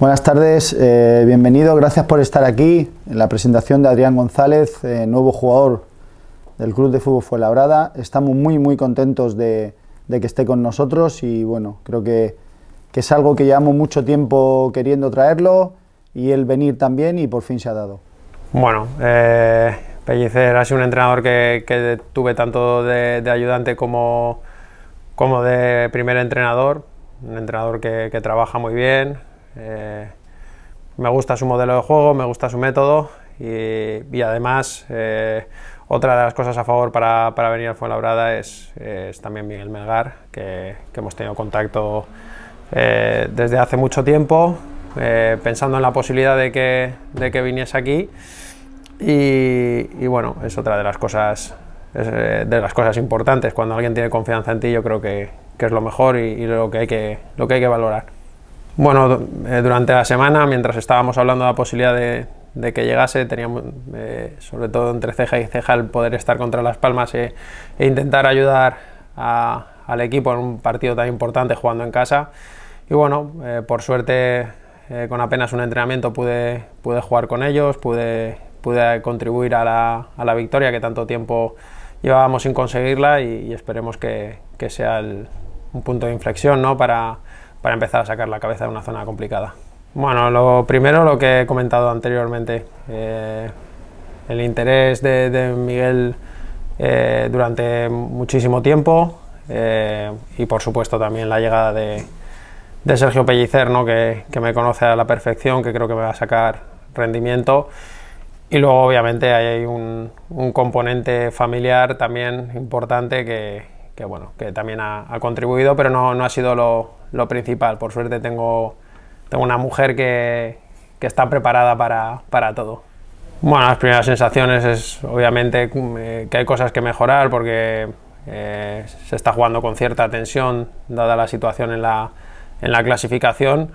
Buenas tardes, eh, bienvenido, gracias por estar aquí en la presentación de Adrián González, eh, nuevo jugador del Club de Fútbol Fuenlabrada. Estamos muy, muy contentos de, que esté con nosotros y bueno, creo que, es algo que llevamos mucho tiempo queriendo traerlo y el venir también y por fin se ha dado. Bueno, eh, Pellicer ha sido un entrenador que, tuve tanto de, ayudante como, como de primer entrenador, un entrenador que trabaja muy bien, eh, me gusta su modelo de juego, me gusta su método y, además eh, otra de las cosas a favor para, venir a Fuenlabrada es, también Miguel Melgar, que, que hemos tenido contacto eh, desde hace mucho tiempo, pensando en la posibilidad de que, de que viniese aquí y, bueno, es otra de las cosas de las cosas importantes cuando alguien tiene confianza en ti yo creo que, es lo mejor y, y lo que hay que lo que hay que valorar bueno, eh, durante la semana, mientras estábamos hablando de la posibilidad de, que llegase, teníamos, eh, sobre todo entre ceja y ceja, el poder estar contra Las Palmas e, e intentar ayudar al equipo en un partido tan importante jugando en casa. Y bueno, eh, por suerte, con apenas un entrenamiento pude, pude jugar con ellos, pude, pude contribuir a la, a la victoria que tanto tiempo llevábamos sin conseguirla y, esperemos que, que sea un punto de inflexión ¿no? para para empezar a sacar la cabeza de una zona complicada. Bueno, lo primero, lo que he comentado anteriormente, eh, el interés de, de Miguel eh, durante muchísimo tiempo eh, y por supuesto también la llegada de, de Sergio Pellicer, ¿no? que, que, me conoce a la perfección, que creo que me va a sacar rendimiento. Y luego obviamente hay un, un componente familiar también importante que, que, bueno, que también ha, ha contribuido, pero no, no ha sido lo, lo principal. Por suerte tengo, tengo una mujer que, está preparada para, para, todo. Bueno, las primeras sensaciones es obviamente mm, que hay cosas que mejorar porque eh, se está jugando con cierta tensión dada la situación en la, en la clasificación.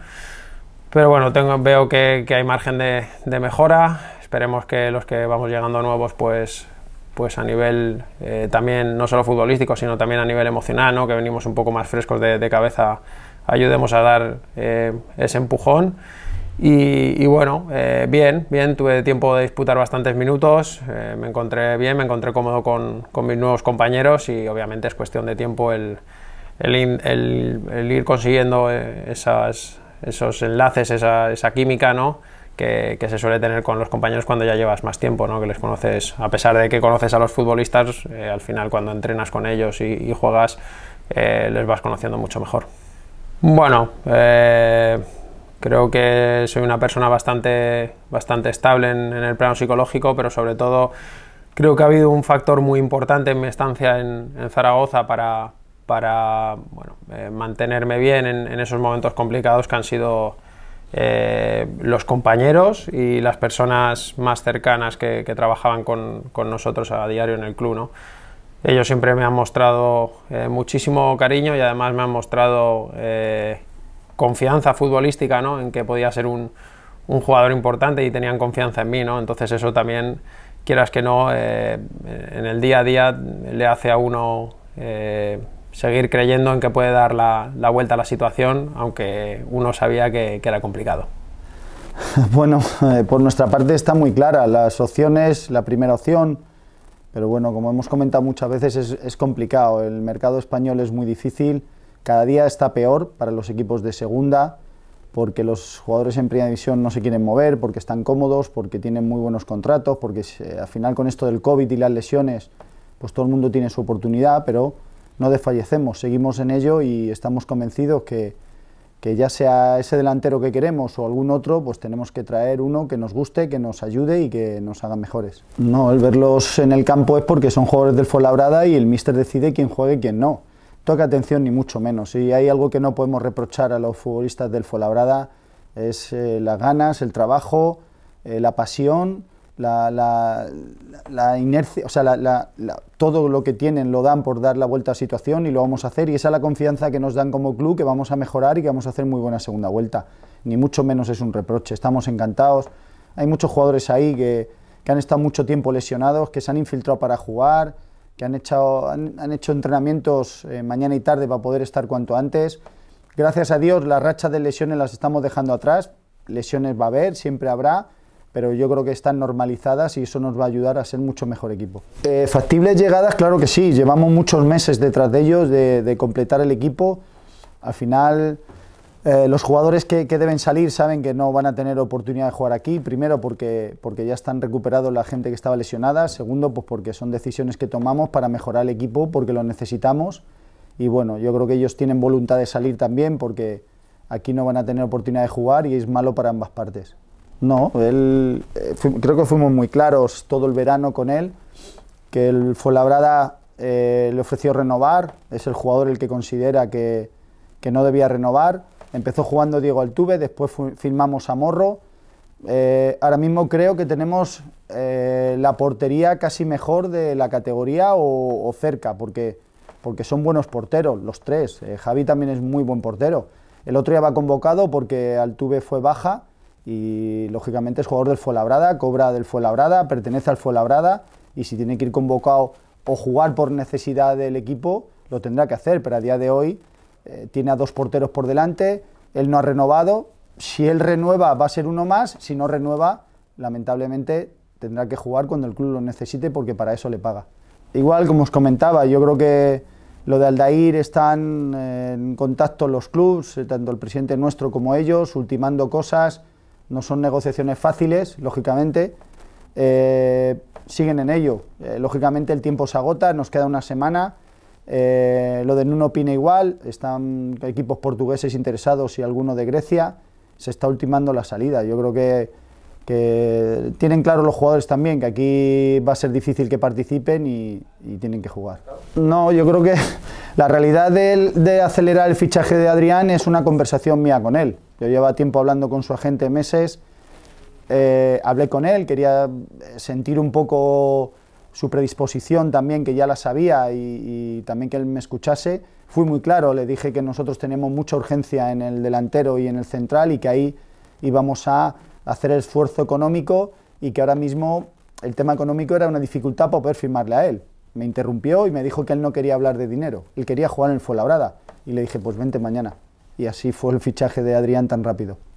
Pero bueno, tengo, veo que, hay margen de, mejora. Esperemos que los que vamos llegando nuevos, pues, pues a nivel eh, también no solo futbolístico, sino también a nivel emocional, ¿no? que venimos un poco más frescos de cabeza ayudemos a dar eh, ese empujón. Y, bueno, eh, bien, bien, tuve tiempo de disputar bastantes minutos, eh, me encontré bien, me encontré cómodo con, mis nuevos compañeros y obviamente es cuestión de tiempo el, ir consiguiendo esas, esos enlaces, esa, esa química, ¿no? Que, se suele tener con los compañeros cuando ya llevas más tiempo, ¿no? que les conoces, a pesar de que conoces a los futbolistas, al final cuando entrenas con ellos y, juegas, les vas conociendo mucho mejor. Bueno, eh, creo que soy una persona bastante, estable en, el plano psicológico, pero sobre todo creo que ha habido un factor muy importante en mi estancia en, Zaragoza para, eh, mantenerme bien en, esos momentos complicados que han sido eh, los compañeros y las personas más cercanas que, trabajaban con, nosotros a diario en el club. Ellos siempre me han mostrado eh, muchísimo cariño y además me han mostrado eh, confianza futbolística, ¿no? En que podía ser un, jugador importante y tenían confianza en mí, ¿no? Entonces eso también, quieras que no, eh, en el día a día le hace a uno seguir creyendo en que puede dar la, vuelta a la situación, aunque uno sabía que era complicado. Bueno, por nuestra parte está muy clara las opciones. La primera opción pero bueno, como hemos comentado muchas veces, es, complicado. El mercado español es muy difícil. Cada día está peor para los equipos de segunda, porque los jugadores en primera división no se quieren mover, porque están cómodos, porque tienen muy buenos contratos, porque eh, al final con esto del COVID y las lesiones, pues todo el mundo tiene su oportunidad, pero no desfallecemos, seguimos en ello y estamos convencidos que, que ya sea ese delantero que queremos o algún otro, pues tenemos que traer uno que nos guste, que nos ayude y que nos haga mejores. No, el verlos en el campo es porque son jugadores del Fuenlabrada y el míster decide quién juegue y quién no. Toca atención ni mucho menos. Y hay algo que no podemos reprochar a los futbolistas del Fuenlabrada, es eh, las ganas, el trabajo, eh, la pasión la, inercia, o sea, todo lo que tienen lo dan por dar la vuelta a situación y lo vamos a hacer y esa es la confianza que nos dan como club que vamos a mejorar y que vamos a hacer muy buena segunda vuelta. Ni mucho menos es un reproche, estamos encantados. Hay muchos jugadores ahí que, han estado mucho tiempo lesionados, que se han infiltrado para jugar, que han hecho, han, hecho entrenamientos eh, mañana y tarde para poder estar cuanto antes. Gracias a Dios las rachas de lesiones las estamos dejando atrás, lesiones va a haber, siempre habrá pero yo creo que están normalizadas y eso nos va a ayudar a ser mucho mejor equipo. Eh, factibles llegadas, claro que sí, llevamos muchos meses detrás de ellos de, completar el equipo. Al final, eh, los jugadores que, deben salir saben que no van a tener oportunidad de jugar aquí, primero porque, porque ya están recuperados la gente que estaba lesionada, segundo pues porque son decisiones que tomamos para mejorar el equipo porque lo necesitamos y bueno, yo creo que ellos tienen voluntad de salir también porque aquí no van a tener oportunidad de jugar y es malo para ambas partes. No, él, eh, creo que fuimos muy claros todo el verano con él, que el Fuenlabrada eh, le ofreció renovar, es el jugador el que considera que, no debía renovar. Empezó jugando Diego Altuve, después firmamos a Morro. Eh, ahora mismo creo que tenemos la portería casi mejor de la categoría o, cerca, porque, porque son buenos porteros los tres. Javi también es muy buen portero. El otro ya va convocado porque Altuve fue baja y lógicamente es jugador del Fuenlabrada, cobra del Fuenlabrada, pertenece al Fuenlabrada y si tiene que ir convocado o jugar por necesidad del equipo, lo tendrá que hacer, pero a día de hoy eh, tiene a dos porteros por delante, él no ha renovado, si él renueva va a ser uno más, si no renueva, lamentablemente tendrá que jugar cuando el club lo necesite porque para eso le paga. Igual, como os comentaba, yo creo que lo de Aldair están eh, en contacto los clubes, eh, tanto el presidente nuestro como ellos, ultimando cosas, no son negociaciones fáciles, lógicamente. Eh, siguen en ello. Eh, lógicamente el tiempo se agota, nos queda una semana. Eh, lo de Nuno opina igual, están equipos portugueses interesados y alguno de Grecia. Se está ultimando la salida. Yo creo que, tienen claro los jugadores también que aquí va a ser difícil que participen y, tienen que jugar. No, yo creo que la realidad de acelerar el fichaje de Adrián es una conversación mía con él. Yo llevaba tiempo hablando con su agente meses, eh, hablé con él, quería sentir un poco su predisposición también, que ya la sabía y, también que él me escuchase. Fui muy claro, le dije que nosotros tenemos mucha urgencia en el delantero y en el central y que ahí íbamos a hacer el esfuerzo económico y que ahora mismo el tema económico era una dificultad para poder firmarle a él. Me interrumpió y me dijo que él no quería hablar de dinero, él quería jugar en el Fuenlabrada. Y le dije, pues vente mañana y así fue el fichaje de Adrián tan rápido.